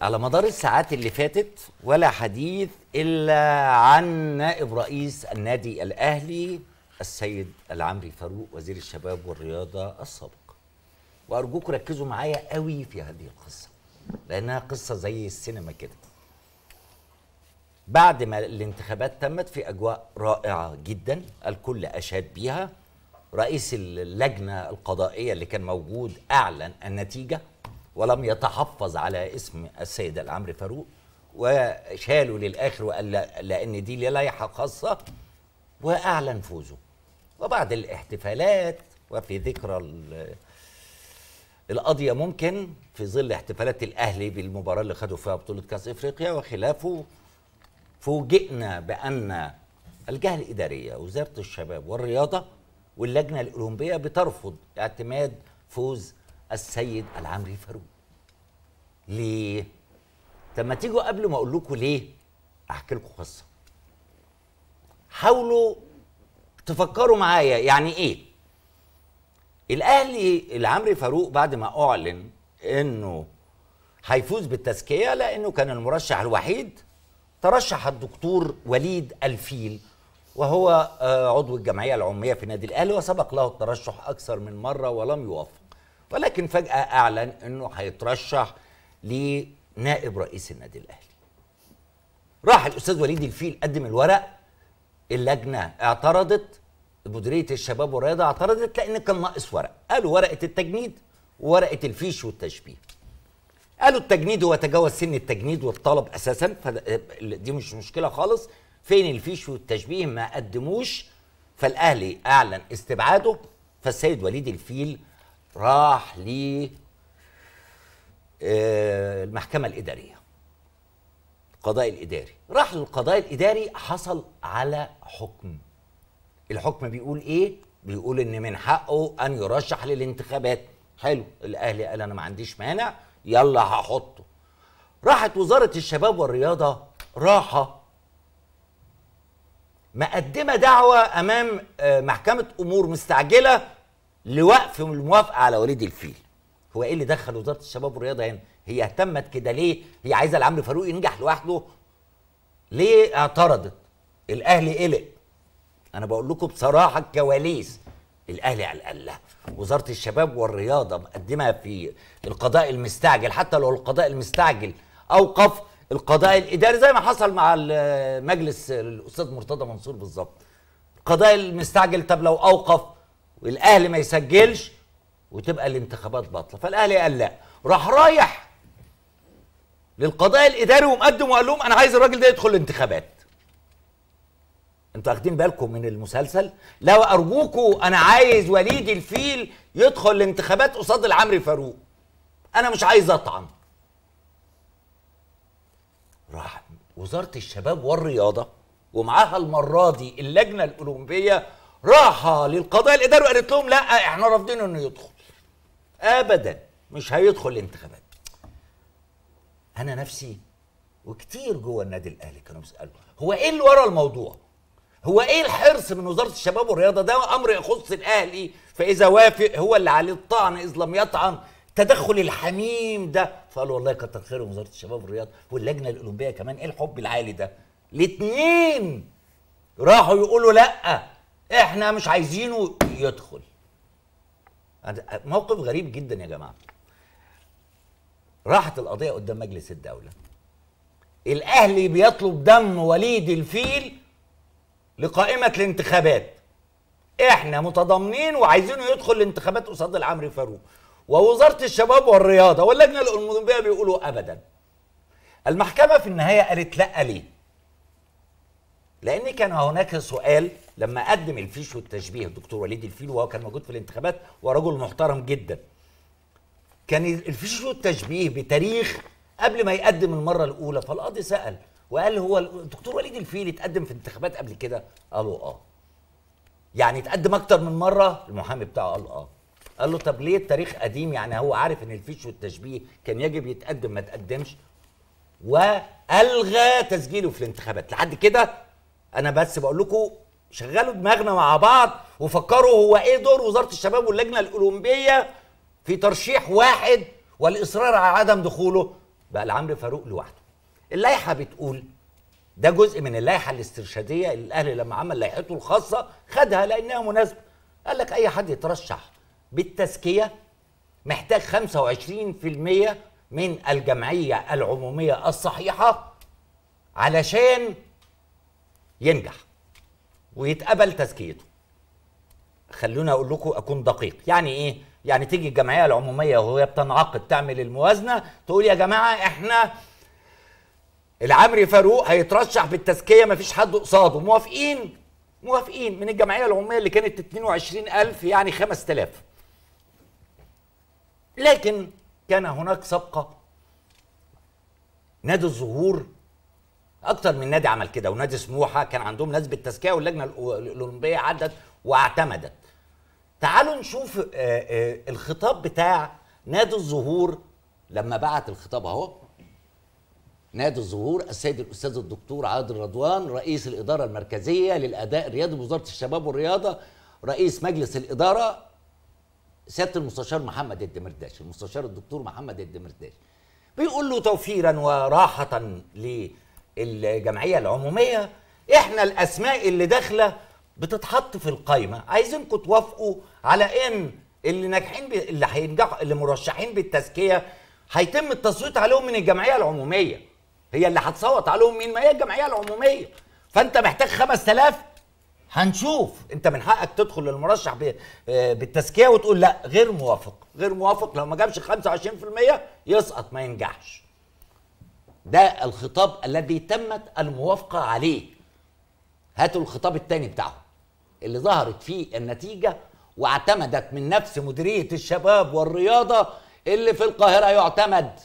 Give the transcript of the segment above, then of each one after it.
على مدار الساعات اللي فاتت ولا حديث الا عن نائب رئيس النادي الاهلي السيد العمري فاروق وزير الشباب والرياضه السابق وارجوكم ركزوا معايا قوي في هذه القصه لانها قصه زي السينما كده بعد ما الانتخابات تمت في اجواء رائعه جدا الكل اشاد بيها رئيس اللجنه القضائيه اللي كان موجود اعلن النتيجه ولم يتحفظ على اسم السيد العمر فاروق وشالوا للاخر وقال لان دي لائحة خاصه واعلن فوزه وبعد الاحتفالات وفي ذكرى القضيه ممكن في ظل احتفالات الاهلي بالمباراه اللي خدوا فيها بطوله كاس افريقيا وخلافه فوجئنا بان الجهه الاداريه وزاره الشباب والرياضه واللجنه الاولمبيه بترفض اعتماد فوز السيد العمري فاروق ليه طب ما تيجوا قبل ما اقول لكم ليه احكي لكم قصه حاولوا تفكروا معايا يعني ايه الاهلي العمري فاروق بعد ما اعلن انه هيفوز بالتزكيه لانه كان المرشح الوحيد ترشح الدكتور وليد الفيل وهو آه، عضو الجمعيه العموميه في نادي الاهلي وسبق له الترشح اكثر من مره ولم يوافق ولكن فجاه اعلن انه هيترشح لنائب رئيس النادي الاهلي راح الاستاذ وليد الفيل قدم الورق اللجنه اعترضت مديريه الشباب والرياضه اعترضت لان كان ناقص ورق قالوا ورقه التجنيد وورقه الفيش والتشبيه قالوا التجنيد هو تجاوز سن التجنيد والطلب اساسا فدي مش مشكله خالص فين الفيش والتشبيه ما قدموش فالاهلي اعلن استبعاده فالسيد وليد الفيل راح ليه آه، المحكمه الاداريه القضاء الاداري راح للقضاء الاداري حصل على حكم الحكم بيقول ايه بيقول ان من حقه ان يرشح للانتخابات حلو الاهلي قال انا ما عنديش مانع يلا هحطه راحت وزاره الشباب والرياضه راحه مقدمه دعوه امام آه، محكمه امور مستعجله لوقف الموافقه على وليد الفيل هو ايه اللي دخل وزاره الشباب والرياضه هنا؟ هي اهتمت كده ليه؟ هي عايزه العمرو فاروق ينجح لوحده؟ ليه اعترضت؟ الاهلي قلق انا بقول لكم بصراحه الكواليس الاهلي على الاقل وزاره الشباب والرياضه مقدمه في القضاء المستعجل حتى لو القضاء المستعجل اوقف القضاء الاداري زي ما حصل مع مجلس الاستاذ مرتضى منصور بالظبط القضاء المستعجل طب لو اوقف والاهلي ما يسجلش وتبقى الانتخابات باطله فالاهلي قال لا راح رايح للقضاء الاداري ومقدم وقال لهم انا عايز الراجل ده يدخل الانتخابات انتوا واخدين بالكم من المسلسل لو ارجوكوا انا عايز وليد الفيل يدخل الانتخابات قصاد العمري فاروق انا مش عايز اطعن راح وزاره الشباب والرياضه ومعاها المره دي اللجنه الاولمبيه راحه للقضاء الاداري وقالت لهم لا احنا رافضين انه يدخل ابدا مش هيدخل الانتخابات انا نفسي وكتير جوه النادي الاهلي كانوا بيسالوا هو ايه اللي ورا الموضوع هو ايه الحرص من وزاره الشباب والرياضه ده امر يخص الاهلي فاذا وافق هو اللي عليه الطعن اذ لم يطعن تدخل الحميم ده فقالوا والله كتر خير وزاره الشباب والرياضه واللجنه الاولمبيه كمان ايه الحب العالي ده الاثنين راحوا يقولوا لا احنا مش عايزينه يدخل موقف غريب جدا يا جماعه راحت القضيه قدام مجلس الدوله الاهلي بيطلب دم وليد الفيل لقائمه الانتخابات احنا متضامنين وعايزينه يدخل الانتخابات قصاد العمري فاروق ووزاره الشباب والرياضه واللجنه الاولمبيه بيقولوا ابدا المحكمه في النهايه قالت لا ليه لان كان هناك سؤال لما قدم الفيش والتشبيه الدكتور وليد الفيل وهو كان موجود في الانتخابات ورجل محترم جدا كان الفيش والتشبيه بتاريخ قبل ما يقدم المره الاولى فالقاضي سال وقال هو الدكتور وليد الفيل اتقدم في انتخابات قبل كده قالوا اه يعني اتقدم اكتر من مره المحامي بتاعه قال اه قال له طب ليه التاريخ قديم يعني هو عارف ان الفيش والتشبيه كان يجب يتقدم ما تقدمش والغى تسجيله في الانتخابات لحد كده انا بس بقول لكم شغلوا دماغنا مع بعض وفكروا هو ايه دور وزاره الشباب واللجنه الاولمبيه في ترشيح واحد والاصرار على عدم دخوله بقى العمر فاروق لوحده اللائحه بتقول ده جزء من اللائحه الاسترشاديه اللي الاهلي لما عمل لائحته الخاصه خدها لانها مناسبه قال لك اي حد يترشح بالتزكيه محتاج 25% من الجمعيه العموميه الصحيحه علشان ينجح ويتقبل تزكيته خلونا اقول لكم اكون دقيق يعني ايه يعني تيجي الجمعيه العموميه وهي بتنعقد تعمل الموازنه تقول يا جماعه احنا العمري فاروق هيترشح بالتزكيه مفيش حد قصاده موافقين موافقين من الجمعيه العموميه اللي كانت 22000 يعني 5000 لكن كان هناك سبقة نادي الظهور اكتر من نادي عمل كده ونادي سموحه كان عندهم ناس بالتزكيه واللجنه الاولمبيه عدت واعتمدت تعالوا نشوف آه، آه، الخطاب بتاع نادي الظهور لما بعت الخطاب اهو نادي الظهور السيد الاستاذ الدكتور عادل رضوان رئيس الاداره المركزيه للاداء الرياضي بوزاره الشباب والرياضه رئيس مجلس الاداره سياده المستشار محمد الدمرداش المستشار الدكتور محمد الدمرداش بيقول له توفيرا وراحه ل الجمعيه العموميه احنا الاسماء اللي داخله بتتحط في القايمه عايزينكم توافقوا على ان اللي ناجحين بي... اللي هينجحوا اللي مرشحين بالتزكيه هيتم التصويت عليهم من الجمعيه العموميه هي اللي هتصوت عليهم مين ما هي الجمعيه العموميه فانت محتاج 5000 هنشوف انت من حقك تدخل للمرشح آه، بالتزكيه وتقول لا غير موافق غير موافق لو ما جابش 25% يسقط ما ينجحش ده الخطاب الذي تمت الموافقة عليه هاتوا الخطاب الثاني بتاعهم اللي ظهرت فيه النتيجة واعتمدت من نفس مديرية الشباب والرياضة اللي في القاهرة يعتمد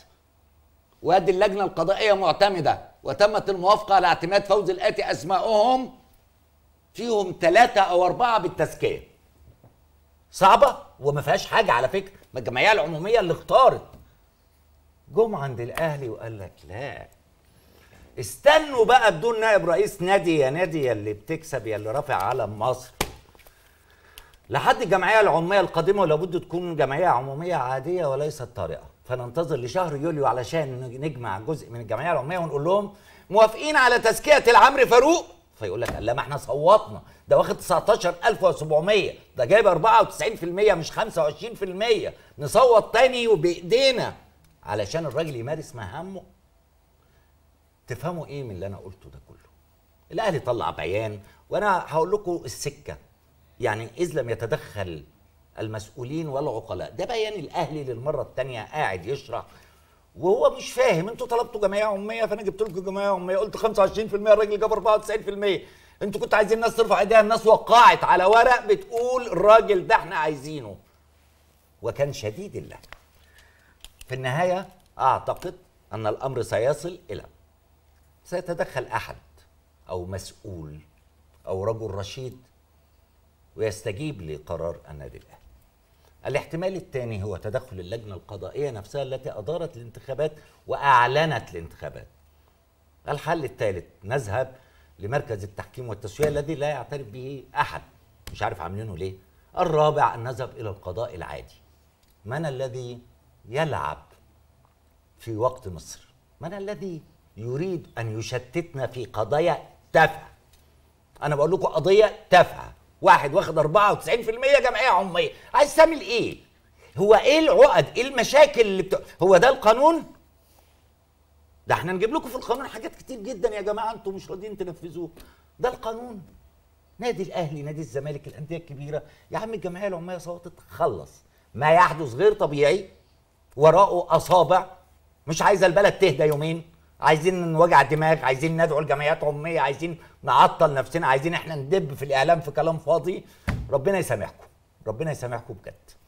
وادي اللجنة القضائية معتمدة وتمت الموافقة على اعتماد فوز الآتي أسمائهم فيهم ثلاثة أو أربعة بالتزكية صعبة وما فيهاش حاجة على فكرة ما الجمعية العمومية اللي اختارت جم عند الاهلي وقال لك لا استنوا بقى بدون نائب رئيس نادي يا نادي يا اللي بتكسب يا اللي رافع علم مصر لحد الجمعيه العموميه القادمه ولابد تكون جمعيه عموميه عاديه وليست طارئه فننتظر لشهر يوليو علشان نجمع جزء من الجمعيه العموميه ونقول لهم موافقين على تزكيه العمري فاروق فيقول لك لا ما احنا صوتنا ده واخد 19700 ده جايب 94% مش 25% نصوت تاني وبايدينا علشان الراجل يمارس مهامه تفهموا ايه من اللي انا قلته ده كله الاهلي طلع بيان وانا هقول لكم السكه يعني اذ لم يتدخل المسؤولين والعقلاء ده بيان الاهلي للمره الثانيه قاعد يشرح وهو مش فاهم انتوا طلبتوا جمعيه عموميه فانا جبت لكم جمعيه عموميه قلت 25% الراجل جاب 94% انتوا كنتوا عايزين الناس ترفع ايديها الناس وقعت على ورق بتقول الراجل ده احنا عايزينه وكان شديد اللهجه في النهاية أعتقد أن الأمر سيصل إلى سيتدخل أحد أو مسؤول أو رجل رشيد ويستجيب لقرار النادي الأهلي الاحتمال الثاني هو تدخل اللجنة القضائية نفسها التي أدارت الانتخابات وأعلنت الانتخابات الحل الثالث نذهب لمركز التحكيم والتسوية الذي لا يعترف به أحد مش عارف عاملينه ليه الرابع أن نذهب إلى القضاء العادي من الذي يلعب في وقت مصر من الذي يريد أن يشتتنا في قضايا تافهة أنا بقول لكم قضية تافهة واحد واخد 94% جمعية عمومية عايز تعمل إيه هو إيه العقد إيه المشاكل اللي بت... هو ده القانون ده احنا نجيب لكم في القانون حاجات كتير جدا يا جماعة انتم مش راضيين تنفذوه ده القانون نادي الاهلي نادي الزمالك الانديه الكبيره يا عم الجمعيه العموميه صوتت خلص ما يحدث غير طبيعي وراءه اصابع مش عايزه البلد تهدى يومين عايزين نوجع الدماغ عايزين ندعو لجمعيات عموميه عايزين نعطل نفسنا عايزين احنا ندب في الاعلام في كلام فاضي ربنا يسامحكم ربنا يسامحكم بجد